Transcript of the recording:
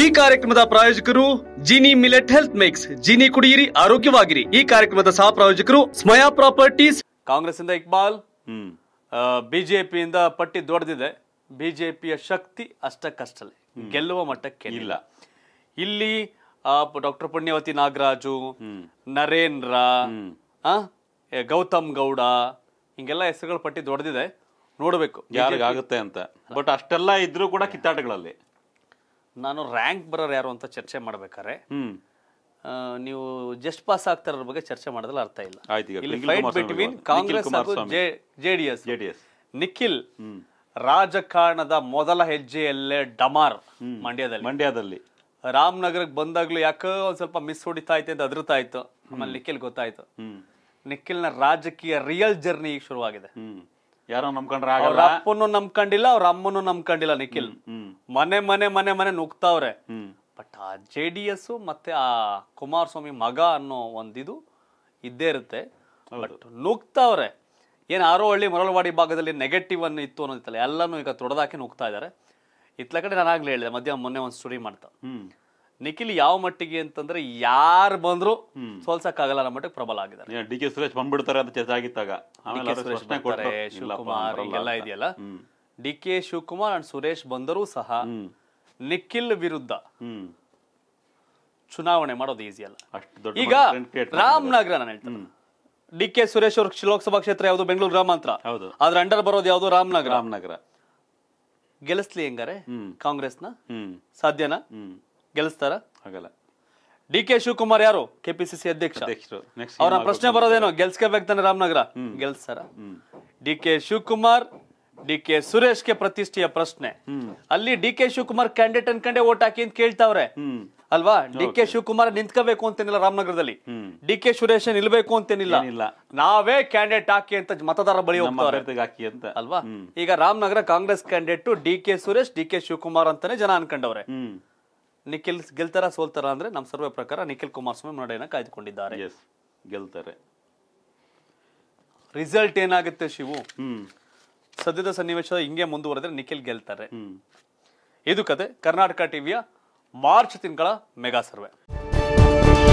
ಈ ಕಾರ್ಯಕ್ರಮದ ಪ್ರಾಯೋಜಕರು Jini millet health mix Jini ಕುಡಿಯಿರಿ ಆರೋಗ್ಯವಾಗಿರಿ ಈ ಕಾರ್ಯಕ್ರಮದ ಸಹ ಪ್ರಾಯೋಜಕರು ಸ್ಮಯಾ ಪ್ರಾಪರ್ಟೀಸ್ ಕಾಂಗ್ರೆಸ್ ಇಂದ ಇಕ್ಬಾಲ್ ಬಿಜೆಪಿಯಿಂದ ಪಟ್ಟಿ ದೊಡ್ಡದಿದೆ ಬಿಜೆಪಿಯ ಶಕ್ತಿ ಅಷ್ಟಕ್ಕಷ್ಟಲ್ಲಿ ಗೆಲ್ಲುವ ಮಟ್ಟಕ್ಕೆ ಇಲ್ಲ ಇಲ್ಲಿ ಡಾಕ್ಟರ್ ಪುಣ್ಯವತಿ ನಾಗರಾಜು ನರೇಂದ್ರ ಗೌತಮ್ ಗೌಡ ಹಿಂಗೆಲ್ಲ ಹೆಸರುಗಳ ಪಟ್ಟಿ ದೊಡ್ಡದಿದೆ ನೋಡಬೇಕು ಯಾರಿಗಾಗುತ್ತೆ ಅಂತ ಬಟ್ ಅಷ್ಟೆಲ್ಲ ಇದ್ರೂ ಕೂಡ ಕಿತ್ತಾಟಗಳಲ್ಲಿ ನಾನು ರ್ಯಾಂಕ್ ಬರೋರು ಯಾರು ಅಂತ ಚರ್ಚೆ ಮಾಡ್ಬೇಕಾರೆ ನೀವು ಜಸ್ಟ್ ಪಾಸ್ ಆಗ್ತಾರ ಬಗ್ಗೆ ಚರ್ಚೆ ಮಾಡೋದ್ರಲ್ಲಿ ಅರ್ಥ ಇಲ್ಲ ಕಾಂಗ್ರೆಸ್ ಜೆಡಿಎಸ್ ಜೆಡಿಎಸ್ ನಿಖಿಲ್ ರಾಜಕಾರಣದ ಮೊದಲ ಹೆಜ್ಜೆಯಲ್ಲೇ ಡಮಾರ್ ಮಂಡ್ಯದಲ್ಲಿ ಮಂಡ್ಯದಲ್ಲಿ ರಾಮನಗರಕ್ಕೆ ಬಂದಾಗ್ಲೂ ಯಾಕೋ ಒಂದ್ ಸ್ವಲ್ಪ ಮಿಸ್ ಹೊಡಿತಾ ಐತೆ ಅಂತ ಅದ್ರತಾ ಇತ್ತು ಆಮೇಲೆ ನಿಖಿಲ್ ಗೊತ್ತಾಯ್ತು ನಿಖಿಲ್ನ ರಾಜಕೀಯ ರಿಯಲ್ ಜರ್ನಿ ಶುರುವಾಗಿದೆ ಯಾರೋ ನಂಬ್ಕೊಂಡ್ರೆ ಅವ್ರ ಆಗಲ್ಲ ಅಪ್ಪನು ನಂಬ್ಕೊಂಡಿಲ್ಲ ಅವ್ರ ಅಮ್ಮನು ನಂಬ್ಕೊಂಡಿಲ್ಲ ನಿಖಿಲ್ ಮನೆ ಮನೆ ಮನೆ ಮನೆ ನುಗ್ತಾವ್ರೆ ಬಟ್ ಆ ಜೆ ಡಿ ಎಸ್ ಮತ್ತೆ ಆ ಕುಮಾರಸ್ವಾಮಿ ಮಗ ಅನ್ನೋ ಒಂದಿದು ಇದ್ದೇ ಇರುತ್ತೆ ಬಟ್ ನುಗ್ತಾವ್ರೆ ಏನು ಆರೋಹಳ್ಳಿ ಮರಳವಾಡಿ ಭಾಗದಲ್ಲಿ ನೆಗೆಟಿವ್ ಅನ್ನು ಇತ್ತು ಅನ್ನೋದಿತ್ತಲ್ಲ ಎಲ್ಲನೂ ಈಗ ತೊಡೆದಾಕಿ ನುಗ್ತಾ ಇದ್ದಾರೆ ಇತ್ಲ ಕಡೆ ನಾನಾಗ್ಲೇ ಹೇಳಿದೆ ಮಧ್ಯಾಹ್ನ ಮೊನ್ನೆ ಒಂದು ಸ್ಟುಡಿ ಮಾಡ್ತಾ ಹ್ಮ್ ನಿಖಿಲ್ ಯಾವ ಮಟ್ಟಿಗೆ ಅಂತಂದ್ರೆ ಯಾರು ಬಂದ್ರು ಸೋಲ್ಸಕ್ಕಾಗಲ್ಲ ನಮ್ಮ ಮಟ್ಟಿಗೆ ಪ್ರಬಲ ಆಗಿದ್ದಾರೆ ಡಿ ಕೆ ಸುರೇಶ್ ಬಂದ್ಬಿಡ್ತಾರೆ ಅಂತ ಚರ್ಚೆ ಆಗಿತ್ತಾಗ ಶಿವಕುಮಾರ್ ಎಲ್ಲ ಇದೆಯಲ್ಲ D K Shivakumar and Suresh ಬಂದರೂ ಸಹ ನಿಖಿಲ್ ವಿರುದ್ಧ ಚುನಾವಣೆ ಮಾಡೋದು ಈಸಿ ಅಲ್ಲ ಈಗ ರಾಮನಗರ ನಾನು ಹೇಳ್ತೇನೆ ಡಿ ಕೆ ಸುರೇಶ್ ಅವ್ರ ಲೋಕಸಭಾ ಕ್ಷೇತ್ರ ಯಾವುದು ಬೆಂಗಳೂರು ಗ್ರಾಮಾಂತರ ಹೌದು ಅದ್ರ ಅಂಡರ್ ಬರೋದು ಯಾವುದು ರಾಮನಗರ ರಾಮನಗರ ಗೆಲ್ಲಿಸ್ಲಿ ಹೆಂಗಾರೆ ಕಾಂಗ್ರೆಸ್ನ ಸಾಧ್ಯನಾ ಗೆಲ್ಸ್ತಾರ ಆಗಲ್ಲ ಡಿ ಕೆ ಶಿವಕುಮಾರ್ ಯಾರು ಕೆಪಿಸಿಸಿ ಅಧ್ಯಕ್ಷ ಅಧ್ಯಕ್ಷರು ಪ್ರಶ್ನೆ ಬರೋದೇನು ಗೆಲ್ಸ್ಕೋಬೇಕು ತಾನೆ ರಾಮನಗರ ಗೆಲ್ಸ್ತಾರ D K Shivakumar D K ಗೆ ಪ್ರತಿಷ್ಠೆಯ ಪ್ರಶ್ನೆ ಅಲ್ಲಿ ಡಿ ಕೆ ಶಿವಕುಮಾರ್ ಕ್ಯಾಂಡಿಡೇಟ್ ಅನ್ಕಂಡೆ ಓಟ್ ಹಾಕಿ ಅಂತ ಕೇಳ್ತಾವ್ರೆ ಅಲ್ವಾ ಡಿ ಕೆ ಶಿವಕುಮಾರ್ ನಿಂತ್ಕೋಬೇಕು ಅಂತೇನಿಲ್ಲ ರಾಮನಗರದಲ್ಲಿ ಡಿ ಕೆ ಸುರೇಶ್ ನಿಲ್ಬೇಕು ಅಂತೇನಿಲ್ಲ ನಾವೇ ಕ್ಯಾಂಡಿಡೇಟ್ ಹಾಕಿ ಅಂತ ಮತದಾರ ಬಳಿ ಹಾಕಿ ಅಂತ ಅಲ್ವಾ ಈಗ Ramanagara Congress candidate D K Suresh D K Shivakumar ಅಂತಾನೆ ಜನ ಅನ್ಕೊಂಡವ್ರೆ ನಿಖಿಲ್ ಗೆಲ್ತಾರ ಸೋಲ್ತಾರ ಅಂದ್ರೆ ನಮ್ಮ ಸರ್ವೆ ಪ್ರಕಾರ ನಿಖಿಲ್ ಕುಮಾರಸ್ವಾಮಿ ಮುನ್ನಡೆಯನ್ನು ಕಾಯ್ದುಕೊಂಡಿದ್ದಾರೆ ಗೆಲ್ತಾರೆ ರಿಸಲ್ಟ್ ಏನಾಗುತ್ತೆ ಶಿವು ಸದ್ಯದ ಸನ್ನಿವೇಶ ಹಿಂಗೆ ಮುಂದುವರೆದ್ರೆ ನಿಖಿಲ್ ಗೆಲ್ತಾರೆ ಇದು ಕತೆ ಕರ್ನಾಟಕ ಟಿವಿಯ ಮಾರ್ಚ್ ತಿಂಗಳ ಮೆಗಾ ಸರ್ವೆ